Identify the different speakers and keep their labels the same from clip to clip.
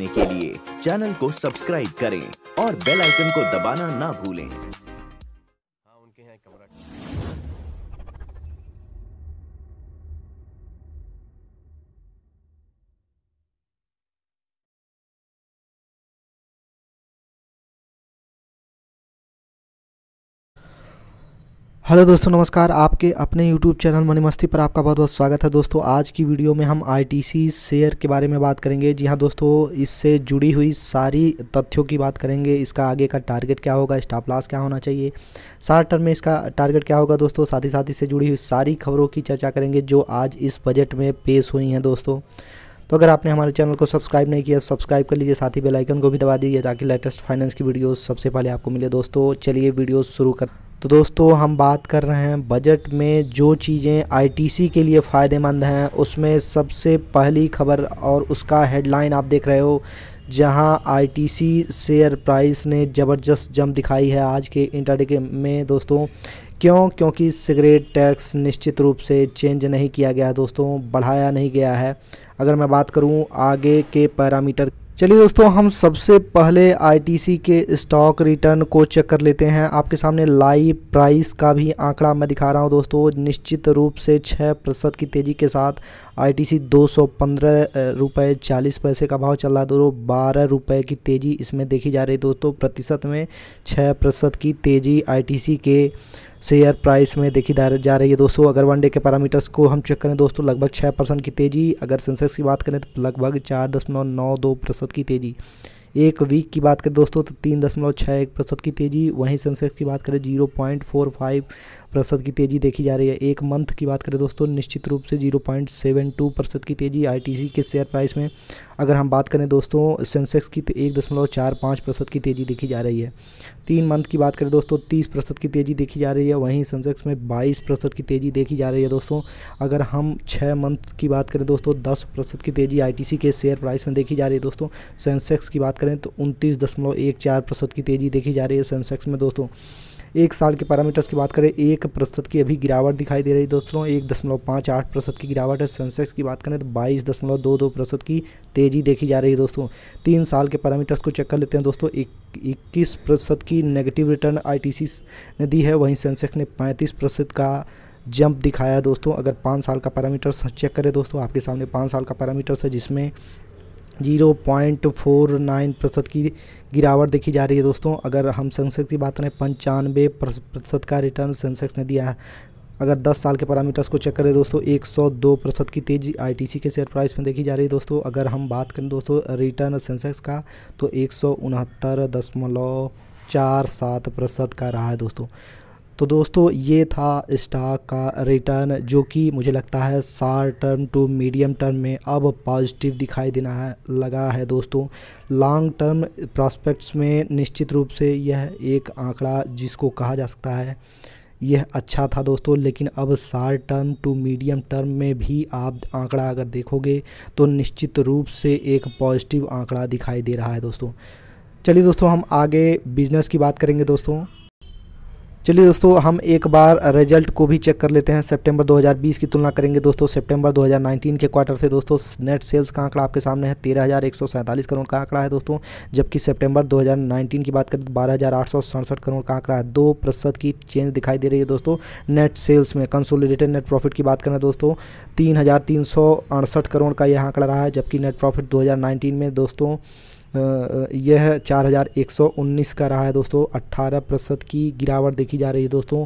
Speaker 1: के लिए चैनल को सब्सक्राइब करें और बेल आइकन को दबाना ना भूलें हेलो दोस्तों नमस्कार आपके अपने यूट्यूब चैनल मनी मस्ती पर आपका बहुत बहुत स्वागत है दोस्तों आज की वीडियो में हम आईटीसी शेयर के बारे में बात करेंगे जी हाँ दोस्तों इससे जुड़ी हुई सारी तथ्यों की बात करेंगे इसका आगे का टारगेट क्या होगा स्टाफ लॉस क्या होना चाहिए शार्ट टर्म में इसका टारगेट क्या होगा दोस्तों साथ ही साथ इससे जुड़ी हुई सारी खबरों की चर्चा करेंगे जो आज इस बजट में पेश हुई हैं दोस्तों तो अगर आपने हमारे चैनल को सब्सक्राइब नहीं किया सब्सक्राइब कर लीजिए साथ ही बेल आइकन को भी दबा दीजिए ताकि लेटेस्ट फाइनेंस की वीडियोस सबसे पहले आपको मिले दोस्तों चलिए वीडियो शुरू कर तो दोस्तों हम बात कर रहे हैं बजट में जो चीज़ें आईटीसी के लिए फ़ायदेमंद हैं उसमें सबसे पहली खबर और उसका हेडलाइन आप देख रहे हो जहां आईटीसी शेयर प्राइस ने ज़बरदस्त जंप दिखाई है आज के इंटरडे के में दोस्तों क्यों क्योंकि सिगरेट टैक्स निश्चित रूप से चेंज नहीं किया गया दोस्तों बढ़ाया नहीं गया है अगर मैं बात करूं आगे के पैरामीटर चलिए दोस्तों हम सबसे पहले आईटीसी के स्टॉक रिटर्न को चेक कर लेते हैं आपके सामने लाइव प्राइस का भी आंकड़ा मैं दिखा रहा हूं दोस्तों निश्चित रूप से 6 प्रतिशत की तेज़ी के साथ आईटीसी दो सौ रुपये चालीस पैसे का भाव चल रहा है दोस्तों बारह रुपये की तेज़ी इसमें देखी जा रही है दोस्तों प्रतिशत में 6 प्रतिशत की तेज़ी आई के शेयर प्राइस में देखी जा रही है दोस्तों अगर वनडे के पैरामीटर्स को हम चेक करें दोस्तों लगभग छः परसेंट की तेज़ी अगर सेंसेक्स की बात करें तो लगभग चार दशमलव नौ दो प्रतिशत की तेज़ी एक वीक की बात करें दोस्तों तो तीन दशमलव छः एक प्रतिशत की तेज़ी वहीं सेंसेक्स की बात करें जीरो पॉइंट फोर फाइव प्रतिशत की तेज़ी देखी जा रही है एक मंथ की बात करें दोस्तों निश्चित रूप से 0.72 प्रतिशत की तेज़ी आईटीसी के शेयर प्राइस में अगर हम बात करें दोस्तों सेंसेक्स की तो एक दशमलव चार पाँच प्रतिशत की तेज़ी देखी जा रही है तीन मंथ की बात करें दोस्तों तीस प्रतिशत की तेज़ी देखी जा रही है वहीं सेंसेक्स में बाईस प्रतिशत की तेज़ी देखी जा रही है दोस्तों अगर हम छः मंथ की बात करें दोस्तों दस प्रतिशत की तेज़ी आई के शेयर प्राइस में देखी जा रही है दोस्तों सेंसेक्स की बात करें तो उनतीस दशमलव एक चार प्रतिशत की तेज़ी देखी जा रही है सेंसेक्स में दोस्तों एक साल के पैरामीटर्स की बात करें एक प्रतिशत की अभी गिरावट दिखाई दे रही है दोस्तों एक दशमलव पाँच आठ प्रतिशत की गिरावट है सेंसेक्स की बात करें तो बाईस दशमलव दो दो प्रतिशत की तेज़ी देखी जा रही है दोस्तों तीन साल के पैरामीटर्स को चेक कर लेते हैं दोस्तों इक्कीस प्रतिशत की नेगेटिव रिटर्न सी ने दी है वहीं सेंसेक्स ने पैंतीस प्रतिशत का जंप दिखाया दोस्तों अगर पाँच साल का पैरामीटर्स चेक करें दोस्तों आपके सामने पाँच साल का पैरामीटर्स है जिसमें जीरो पॉइंट फोर नाइन प्रतिशत की गिरावट देखी जा रही है दोस्तों अगर हम सेंसेक्स की बात करें पंचानवे प्रतिशत का रिटर्न सेंसेक्स ने दिया है अगर 10 साल के पैरामीटर्स को चेक करें दोस्तों 102 प्रतिशत की तेजी आईटीसी के शेयर प्राइस में देखी जा रही है दोस्तों अगर हम बात करें दोस्तों रिटर्न सेंसेक्स का तो एक दशमलव चार सात प्रतिशत का रहा है दोस्तों तो दोस्तों ये था स्टॉक का रिटर्न जो कि मुझे लगता है short term to medium term में अब पॉजिटिव दिखाई देना है लगा है दोस्तों लॉन्ग टर्म प्रॉस्पेक्ट्स में निश्चित रूप से यह एक आंकड़ा जिसको कहा जा सकता है यह अच्छा था दोस्तों लेकिन अब short term to medium term में भी आप आंकड़ा अगर देखोगे तो निश्चित रूप से एक पॉजिटिव आंकड़ा दिखाई दे रहा है दोस्तों चलिए दोस्तों हम आगे बिजनेस की बात करेंगे दोस्तों चलिए दोस्तों हम एक बार रिजल्ट को भी चेक कर लेते हैं सितंबर 2020 की तुलना करेंगे दोस्तों सितंबर 2019 के क्वार्टर से दोस्तों नेट सेल्स का आंकड़ा आपके सामने है तेरह करोड़ का आंकड़ा है दोस्तों जबकि सितंबर 2019 की बात करें तो बारह करोड़ का आंकड़ा है दो प्रतिशत की चेंज दिखाई दे रही है दोस्तों नेट सेल्स में कंसोलिडेटेड नेट प्रॉफिट की बात करें दोस्तों तीन करोड़ का यह आंकड़ा रहा है जबकि नेट प्रॉफिट दो में दोस्तों यह चार हज़ार एक सौ उन्नीस का रहा है दोस्तों अट्ठारह प्रतिशत की गिरावट देखी जा रही है दोस्तों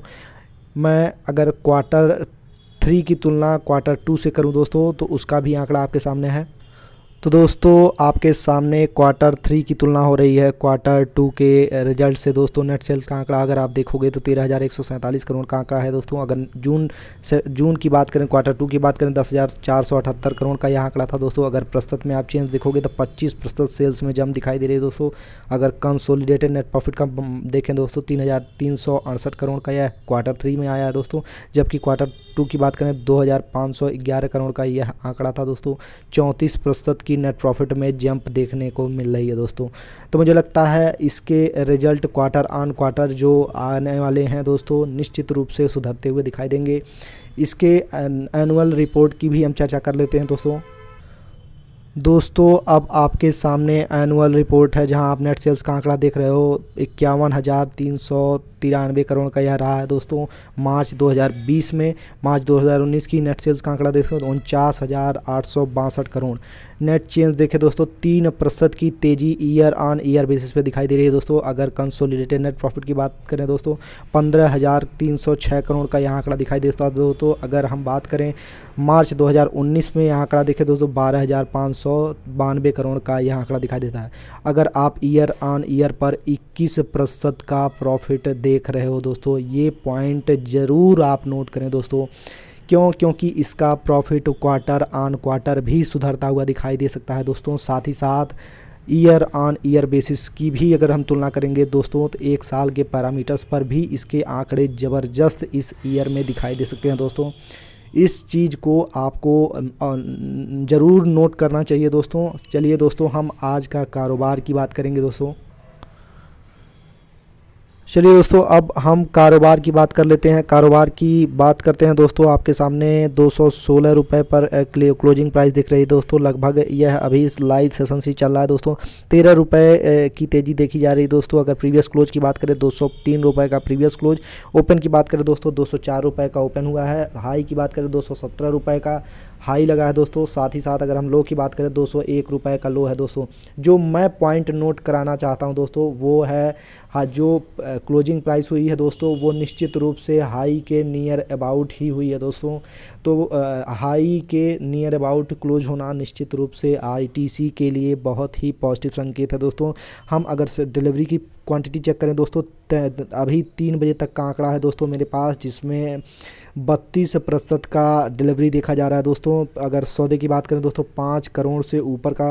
Speaker 1: मैं अगर क्वार्टर थ्री की तुलना क्वार्टर टू से करूं दोस्तों तो उसका भी आंकड़ा आपके सामने है तो दोस्तों आपके सामने क्वार्टर थ्री की तुलना हो रही है क्वार्टर टू के रिजल्ट से दोस्तों नेट सेल्स का आंकड़ा अगर आप देखोगे तो तेरह हज़ार एक सौ सैंतालीस करोड़ का आंकड़ा है दोस्तों अगर जून से जून की बात करें क्वार्टर टू की बात करें दस हज़ार चार सौ अठहत्तर करोड़ का यह आंकड़ा था दोस्तों अगर प्रस्तुत में आप चेंज देखोगे तो पच्चीस प्रतिशत सेल्स में जम दिखाई दे रही है दोस्तों अगर कंसोलिडेटेड नेट प्रॉफिट का देखें दोस्तों तीन हज़ार तीन सौ अड़सठ करोड़ का यह क्वार्टर थ्री में आया है दोस्तों जबकि क्वार्टर टू की बात करें दो हज़ार पाँच सौ ग्यारह करोड़ का यह आंकड़ा था दोस्तों चौंतीस प्रतिशत की नेट प्रॉफिट में जंप देखने को मिल रही है दोस्तों तो मुझे लगता है इसके रिजल्ट क्वार्टर ऑन क्वार्टर जो आने वाले हैं दोस्तों निश्चित रूप से सुधरते हुए दिखाई देंगे इसके एनुअल रिपोर्ट की भी हम चर्चा कर लेते हैं दोस्तों दोस्तों अब आपके सामने एनुअल रिपोर्ट है जहां आप नेट सेल्स का आंकड़ा देख रहे हो इक्यावन हज़ार तीन सौ तिरानवे करोड़ का यह रहा है दोस्तों मार्च 2020 में मार्च 2019 की नेट सेल्स का आंकड़ा देखें तो उनचास हज़ार आठ सौ बासठ करोड़ नेट चेंज देखें दोस्तों तीन प्रतिशत की तेज़ी ईयर ऑन ईयर बेसिस पे दिखाई दे रही है दोस्तों अगर कंसोलिडेटेड नेट प्रॉफिट की बात करें दोस्तों पंद्रह हज़ार तीन सौ छः करोड़ का यहाँ आंकड़ा दिखाई देता है दोस्तों अगर हम बात करें मार्च 2019 में यहाँ आंकड़ा देखें दोस्तों बारह हज़ार पाँच सौ बानवे करोड़ का यह आंकड़ा दिखाई देता है अगर आप ईयर ऑन ईयर पर इक्कीस प्रतिशत का प्रॉफिट देख रहे हो दोस्तों ये पॉइंट ज़रूर आप नोट करें दोस्तों क्यों क्योंकि इसका प्रॉफिट क्वार्टर ऑन क्वार्टर भी सुधरता हुआ दिखाई दे सकता है दोस्तों साथ ही साथ ईयर ऑन ईयर बेसिस की भी अगर हम तुलना करेंगे दोस्तों तो एक साल के पैरामीटर्स पर भी इसके आंकड़े ज़बरदस्त इस ईयर में दिखाई दे सकते हैं दोस्तों इस चीज़ को आपको ज़रूर नोट करना चाहिए दोस्तों चलिए दोस्तों हम आज का कारोबार की बात करेंगे दोस्तों चलिए दोस्तों अब हम कारोबार की बात कर लेते हैं कारोबार की बात करते हैं दोस्तों आपके सामने दो सौ सोलह पर क्लोजिंग प्राइस दिख रही है दोस्तों लगभग यह अभी इस लाइव सेशन से चल रहा है दोस्तों तेरह रुपये की तेज़ी देखी जा रही है दोस्तों अगर प्रीवियस क्लोज की बात करें दो सौ तीन रुपये का प्रीवियस क्लोज ओपन की बात करें दोस्तों दो सौ चार रुपये का ओपन हुआ है हाई की बात करें दो सौ सत्रह का हाई लगा है दोस्तों साथ ही साथ अगर हम लो की बात करें दो सौ का लो है दोस्तों जो मैं पॉइंट नोट कराना चाहता हूं दोस्तों वो है हाँ जो क्लोजिंग प्राइस हुई है दोस्तों वो निश्चित रूप से हाई के नियर अबाउट ही हुई है दोस्तों तो आ, हाई के नियर अबाउट क्लोज होना निश्चित रूप से आईटीसी के लिए बहुत ही पॉजिटिव संकेत है दोस्तों हम अगर डिलीवरी की क्वांटिटी चेक करें दोस्तों अभी तीन बजे तक का आंकड़ा है दोस्तों मेरे पास जिसमें बत्तीस प्रतिशत का डिलीवरी देखा जा रहा है दोस्तों अगर सौदे की बात करें दोस्तों पाँच करोड़ से ऊपर का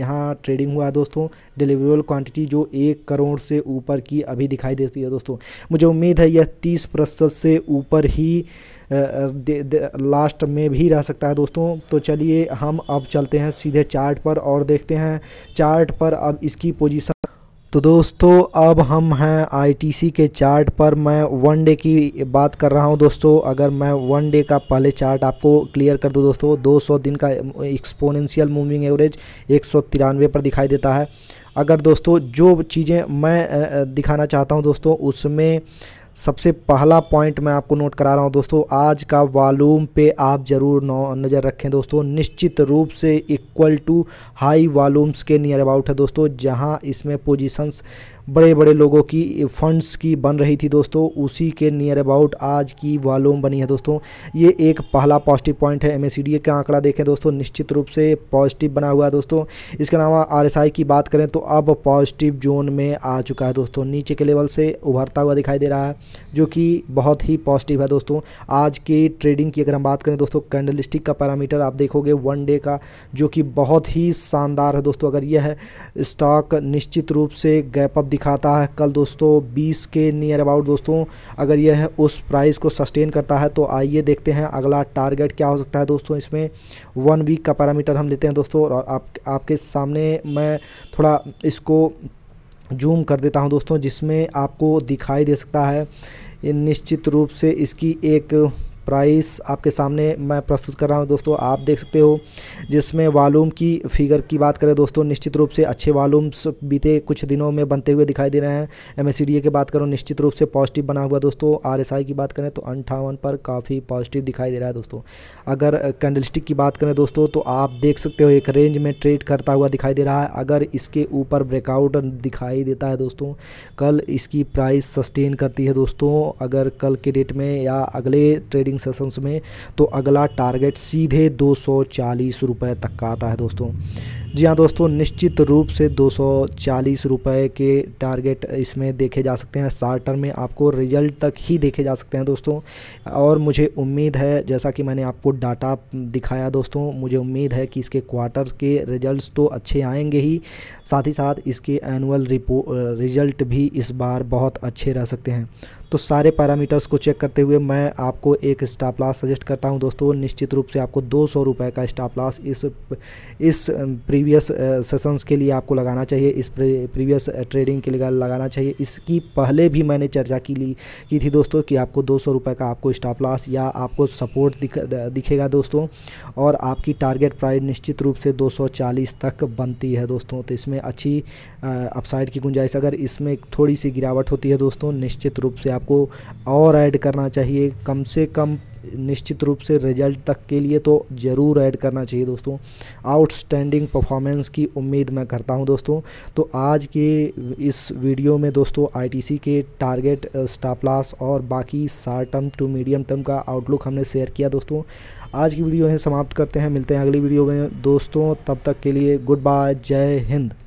Speaker 1: यहाँ ट्रेडिंग हुआ है दोस्तों डिलीवरेबल क्वांटिटी जो एक करोड़ से ऊपर की अभी दिखाई देती है दोस्तों मुझे उम्मीद है यह तीस प्रतिशत से ऊपर ही दे, दे, लास्ट में भी रह सकता है दोस्तों तो चलिए हम अब चलते हैं सीधे चार्ट पर और देखते हैं चार्ट पर अब इसकी पोजिशन तो दोस्तों अब हम हैं आईटीसी के चार्ट पर मैं वन डे की बात कर रहा हूं दोस्तों अगर मैं वन डे का पहले चार्ट आपको क्लियर कर दूं दोस्तों 200 दिन का एक्सपोनेंशियल मूविंग एवरेज एक पर दिखाई देता है अगर दोस्तों जो चीज़ें मैं दिखाना चाहता हूं दोस्तों उसमें सबसे पहला पॉइंट मैं आपको नोट करा रहा हूं दोस्तों आज का वॉल्यूम पे आप ज़रूर नज़र रखें दोस्तों निश्चित रूप से इक्वल टू हाई वॉल्यूम्स के नियर अबाउट है दोस्तों जहां इसमें पोजीशंस बड़े बड़े लोगों की फंड्स की बन रही थी दोस्तों उसी के नियर अबाउट आज की वॉल्यूम बनी है दोस्तों ये एक पहला पॉजिटिव पॉइंट है एम e का आंकड़ा देखें दोस्तों निश्चित रूप से पॉजिटिव बना हुआ है दोस्तों इसके अलावा आर की बात करें तो अब पॉजिटिव जोन में आ चुका है दोस्तों नीचे के लेवल से उभरता हुआ दिखाई दे रहा है जो कि बहुत ही पॉजिटिव है दोस्तों आज के ट्रेडिंग की अगर हम बात करें दोस्तों कैंडल का पैरामीटर आप देखोगे वन डे का जो कि बहुत ही शानदार है दोस्तों अगर यह स्टॉक निश्चित रूप से गैप अप दिखाता है कल दोस्तों 20 के नियर अबाउट दोस्तों अगर यह उस प्राइस को सस्टेन करता है तो आइए देखते हैं अगला टारगेट क्या हो सकता है दोस्तों इसमें वन वीक का पैरामीटर हम लेते हैं दोस्तों और आप आपके सामने मैं थोड़ा इसको जूम कर देता हूँ दोस्तों जिसमें आपको दिखाई दे सकता है निश्चित रूप से इसकी एक प्राइस आपके सामने मैं प्रस्तुत कर रहा हूँ दोस्तों आप देख सकते हो जिसमें वालूम की फिगर की बात करें दोस्तों निश्चित रूप से अच्छे वालूम्स बीते कुछ दिनों में बनते हुए दिखाई दे रहे हैं एम एस की बात करूँ निश्चित रूप से पॉजिटिव बना हुआ दोस्तों आर की बात करें तो अंठावन पर काफ़ी पॉजिटिव दिखाई दे रहा है दोस्तों अगर कैंडल की बात करें दोस्तों तो आप देख सकते हो एक रेंज में ट्रेड करता हुआ दिखाई दे रहा है अगर इसके ऊपर ब्रेकआउट दिखाई देता है दोस्तों कल इसकी प्राइस सस्टेन करती है दोस्तों अगर कल के डेट में या अगले ट्रेडिंग ट्रेडिंग सेशंस में तो अगला टारगेट सीधे दो सौ तक का आता है दोस्तों जी हाँ दोस्तों निश्चित रूप से दो सौ के टारगेट इसमें देखे जा सकते हैं शार्ट टर्म में आपको रिजल्ट तक ही देखे जा सकते हैं दोस्तों और मुझे उम्मीद है जैसा कि मैंने आपको डाटा दिखाया दोस्तों मुझे उम्मीद है कि इसके क्वार्टर के रिजल्ट्स तो अच्छे आएंगे ही साथ ही साथ इसके एनुअल रिजल्ट भी इस बार बहुत अच्छे रह सकते हैं तो सारे पैरामीटर्स को चेक करते हुए मैं आपको एक स्टाप लॉस सजेस्ट करता हूं दोस्तों निश्चित रूप से आपको दो सौ का स्टाप लॉस इस इस प्री प्रीवियस सेशंस के लिए आपको लगाना चाहिए इस प्रीवियस ट्रेडिंग के लिए लगाना चाहिए इसकी पहले भी मैंने चर्चा की ली की थी दोस्तों कि आपको दो सौ का आपको स्टॉप लॉस या आपको सपोर्ट दिख, दिखेगा दोस्तों और आपकी टारगेट प्राइस निश्चित रूप से 240 तक बनती है दोस्तों तो इसमें अच्छी अपसाइड की गुंजाइश अगर इसमें थोड़ी सी गिरावट होती है दोस्तों निश्चित रूप से आपको और ऐड करना चाहिए कम से कम निश्चित रूप से रिजल्ट तक के लिए तो ज़रूर ऐड करना चाहिए दोस्तों आउटस्टैंडिंग परफॉर्मेंस की उम्मीद मैं करता हूं दोस्तों तो आज के इस वीडियो में दोस्तों आईटीसी के टारगेट स्टापलास और बाकी short term to medium term का आउटलुक हमने शेयर किया दोस्तों आज की वीडियो है समाप्त करते हैं मिलते हैं अगली वीडियो में दोस्तों तब तक के लिए गुड बाय जय हिंद